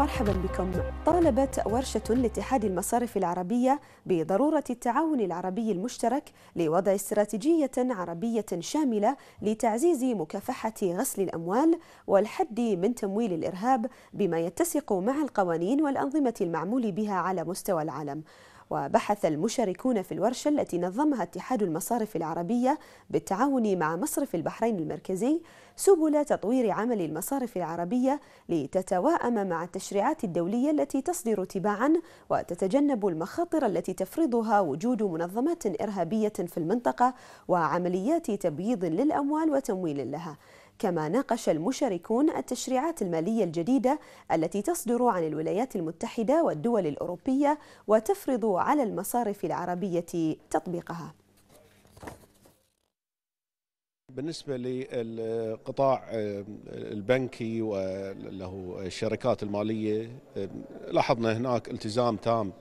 مرحبا بكم طالبت ورشة لاتحاد المصارف العربية بضرورة التعاون العربي المشترك لوضع استراتيجية عربية شاملة لتعزيز مكافحة غسل الأموال والحد من تمويل الإرهاب بما يتسق مع القوانين والأنظمة المعمول بها على مستوى العالم وبحث المشاركون في الورشة التي نظمها اتحاد المصارف العربية بالتعاون مع مصرف البحرين المركزي سبل تطوير عمل المصارف العربية لتتواءم مع التشريعات الدولية التي تصدر تباعا وتتجنب المخاطر التي تفرضها وجود منظمات إرهابية في المنطقة وعمليات تبييض للأموال وتمويل لها كما ناقش المشاركون التشريعات المالية الجديدة التي تصدر عن الولايات المتحدة والدول الأوروبية وتفرض على المصارف العربية تطبيقها بالنسبة للقطاع آه، البنكي وله الشركات المالية آه، لاحظنا هناك التزام تام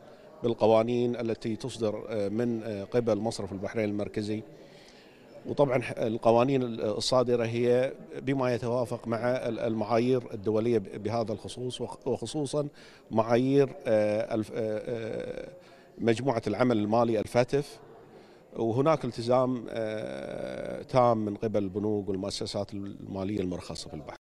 بالقوانين التي تصدر آه، من قبل مصرف البحرين المركزي وطبعا القوانين الصادرة هي بما يتوافق مع المعايير الدولية بهذا الخصوص وخصوصا معايير آه، آه، آه، مجموعة العمل المالي الفاتف وهناك التزام تام من قبل البنوك والمؤسسات المالية المرخصة في البحر